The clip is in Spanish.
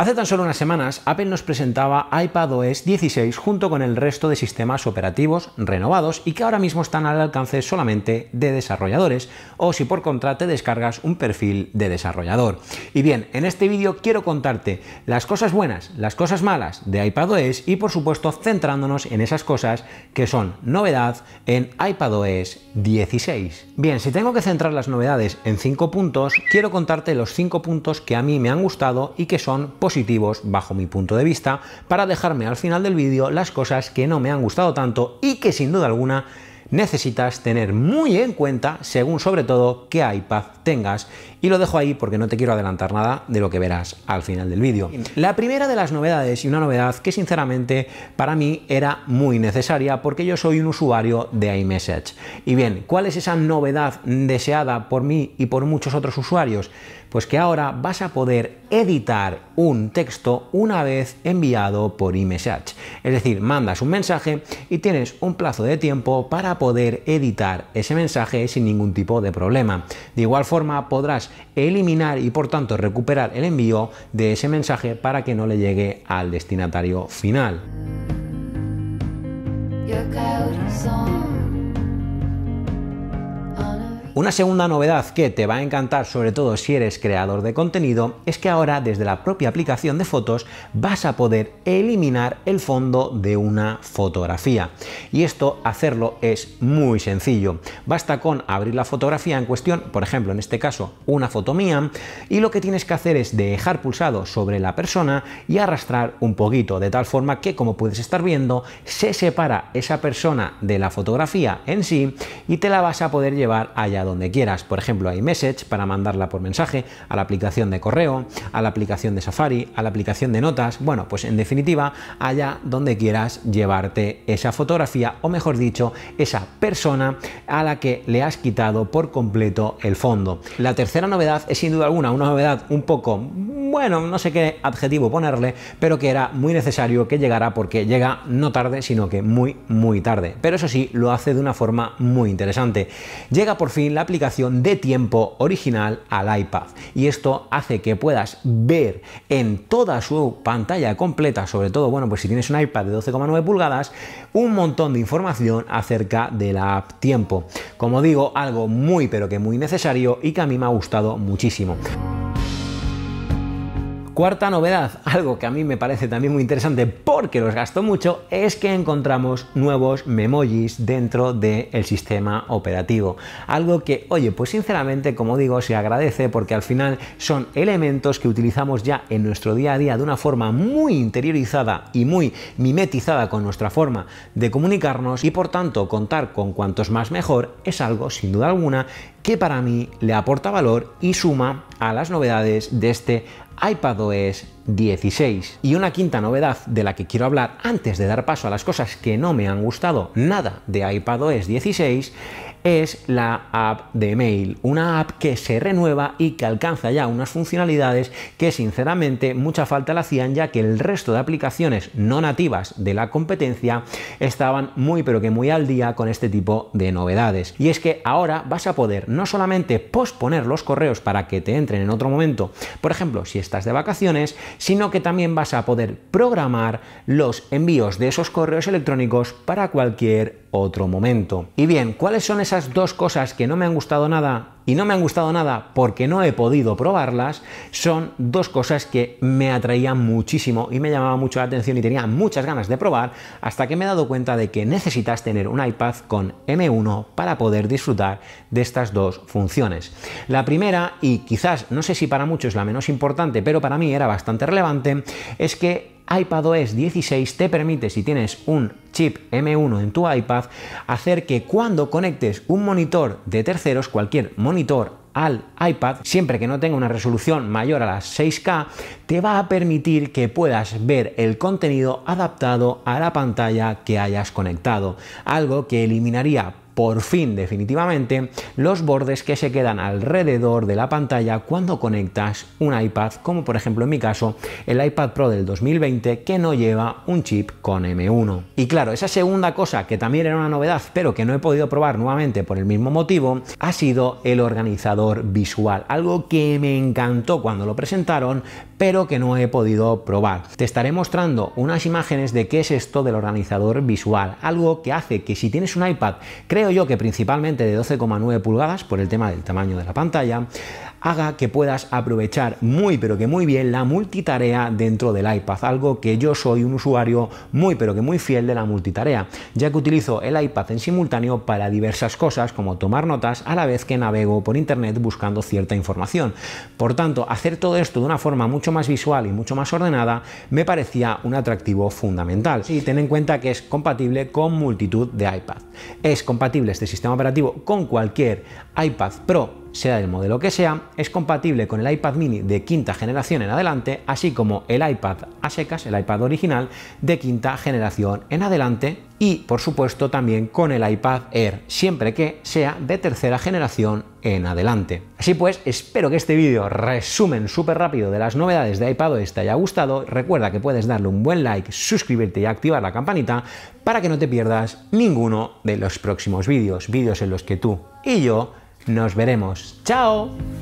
Hace tan solo unas semanas, Apple nos presentaba iPadOS 16 junto con el resto de sistemas operativos renovados y que ahora mismo están al alcance solamente de desarrolladores o si por contra te descargas un perfil de desarrollador. Y bien, en este vídeo quiero contarte las cosas buenas, las cosas malas de iPadOS y por supuesto centrándonos en esas cosas que son novedad en iPadOS 16. Bien, si tengo que centrar las novedades en 5 puntos, quiero contarte los 5 puntos que a mí me han gustado y que son positivos, bajo mi punto de vista, para dejarme al final del vídeo las cosas que no me han gustado tanto y que sin duda alguna necesitas tener muy en cuenta según sobre todo qué iPad tengas y lo dejo ahí porque no te quiero adelantar nada de lo que verás al final del vídeo. La primera de las novedades y una novedad que sinceramente para mí era muy necesaria porque yo soy un usuario de iMessage. Y bien, ¿cuál es esa novedad deseada por mí y por muchos otros usuarios? Pues que ahora vas a poder editar un texto una vez enviado por iMessage. Es decir, mandas un mensaje y tienes un plazo de tiempo para poder editar ese mensaje sin ningún tipo de problema. De igual forma podrás eliminar y por tanto recuperar el envío de ese mensaje para que no le llegue al destinatario final. Una segunda novedad que te va a encantar, sobre todo si eres creador de contenido, es que ahora desde la propia aplicación de fotos vas a poder eliminar el fondo de una fotografía. Y esto hacerlo es muy sencillo. Basta con abrir la fotografía en cuestión, por ejemplo, en este caso, una foto mía, y lo que tienes que hacer es dejar pulsado sobre la persona y arrastrar un poquito, de tal forma que, como puedes estar viendo, se separa esa persona de la fotografía en sí y te la vas a poder llevar allá donde quieras, por ejemplo hay message para mandarla por mensaje, a la aplicación de correo, a la aplicación de Safari, a la aplicación de notas, bueno, pues en definitiva, allá donde quieras llevarte esa fotografía o mejor dicho, esa persona a la que le has quitado por completo el fondo. La tercera novedad es sin duda alguna una novedad un poco bueno, no sé qué adjetivo ponerle, pero que era muy necesario que llegara porque llega no tarde, sino que muy, muy tarde. Pero eso sí, lo hace de una forma muy interesante. Llega por fin la aplicación de tiempo original al iPad y esto hace que puedas ver en toda su pantalla completa, sobre todo, bueno, pues si tienes un iPad de 12,9 pulgadas, un montón de información acerca de la app tiempo. Como digo, algo muy pero que muy necesario y que a mí me ha gustado muchísimo. Cuarta novedad, algo que a mí me parece también muy interesante porque los gasto mucho, es que encontramos nuevos memojis dentro del sistema operativo. Algo que, oye, pues sinceramente, como digo, se agradece porque al final son elementos que utilizamos ya en nuestro día a día de una forma muy interiorizada y muy mimetizada con nuestra forma de comunicarnos y por tanto contar con cuantos más mejor es algo sin duda alguna que para mí le aporta valor y suma a las novedades de este iPadOS 16. Y una quinta novedad de la que quiero hablar antes de dar paso a las cosas que no me han gustado nada de iPadOS 16 es la app de mail, una app que se renueva y que alcanza ya unas funcionalidades que sinceramente mucha falta le hacían ya que el resto de aplicaciones no nativas de la competencia estaban muy pero que muy al día con este tipo de novedades. Y es que ahora vas a poder no solamente posponer los correos para que te entren en otro momento, por ejemplo, si estás de vacaciones, sino que también vas a poder programar los envíos de esos correos electrónicos para cualquier otro momento. Y bien, ¿cuáles son esas dos cosas que no me han gustado nada y no me han gustado nada porque no he podido probarlas, son dos cosas que me atraían muchísimo y me llamaba mucho la atención y tenía muchas ganas de probar hasta que me he dado cuenta de que necesitas tener un iPad con M1 para poder disfrutar de estas dos funciones. La primera, y quizás no sé si para muchos la menos importante, pero para mí era bastante relevante, es que iPadOS 16 te permite, si tienes un chip M1 en tu iPad, hacer que cuando conectes un monitor de terceros, cualquier monitor al iPad, siempre que no tenga una resolución mayor a las 6K, te va a permitir que puedas ver el contenido adaptado a la pantalla que hayas conectado, algo que eliminaría por fin definitivamente los bordes que se quedan alrededor de la pantalla cuando conectas un iPad, como por ejemplo en mi caso el iPad Pro del 2020 que no lleva un chip con M1. Y claro, esa segunda cosa que también era una novedad pero que no he podido probar nuevamente por el mismo motivo ha sido el organizador visual, algo que me encantó cuando lo presentaron pero que no he podido probar. Te estaré mostrando unas imágenes de qué es esto del organizador visual, algo que hace que si tienes un iPad, creo yo que principalmente de 12,9 pulgadas por el tema del tamaño de la pantalla, haga que puedas aprovechar muy pero que muy bien la multitarea dentro del iPad, algo que yo soy un usuario muy pero que muy fiel de la multitarea, ya que utilizo el iPad en simultáneo para diversas cosas como tomar notas a la vez que navego por internet buscando cierta información. Por tanto, hacer todo esto de una forma mucho más visual y mucho más ordenada me parecía un atractivo fundamental. Y ten en cuenta que es compatible con multitud de iPad. Es compatible este sistema operativo con cualquier iPad Pro sea del modelo que sea, es compatible con el iPad mini de quinta generación en adelante, así como el iPad a secas, el iPad original de quinta generación en adelante y por supuesto también con el iPad Air, siempre que sea de tercera generación en adelante. Así pues, espero que este vídeo resumen súper rápido de las novedades de iPadOS te haya gustado. Recuerda que puedes darle un buen like, suscribirte y activar la campanita para que no te pierdas ninguno de los próximos vídeos, vídeos en los que tú y yo nos veremos. ¡Chao!